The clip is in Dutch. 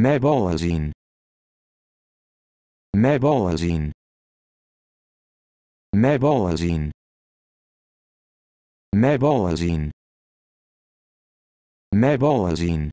Mij zien. Mij zien. Mij zien. Mij zien. zien.